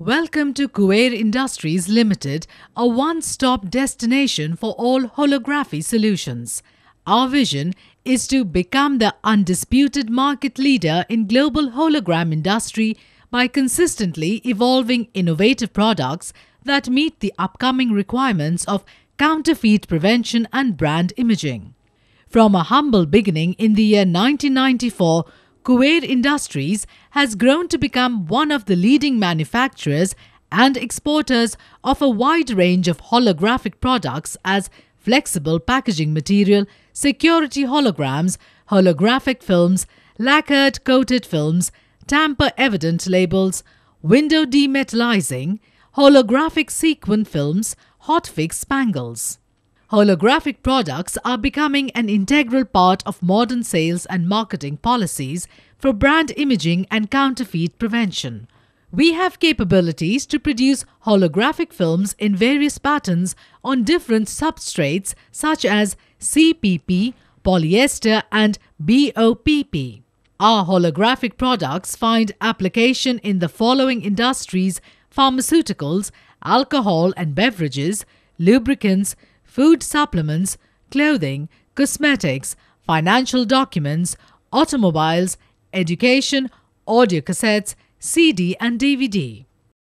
Welcome to Kuer Industries Limited, a one-stop destination for all holography solutions. Our vision is to become the undisputed market leader in global hologram industry by consistently evolving innovative products that meet the upcoming requirements of counterfeit prevention and brand imaging. From a humble beginning in the year 1994, Kuwait Industries has grown to become one of the leading manufacturers and exporters of a wide range of holographic products as flexible packaging material, security holograms, holographic films, lacquered coated films, tamper evident labels, window demetallizing, holographic sequin films, hotfix spangles. Holographic products are becoming an integral part of modern sales and marketing policies for brand imaging and counterfeit prevention. We have capabilities to produce holographic films in various patterns on different substrates such as CPP, polyester, and BOPP. Our holographic products find application in the following industries pharmaceuticals, alcohol and beverages, lubricants, food supplements, clothing, cosmetics, financial documents, automobiles, education, audio cassettes, CD and DVD.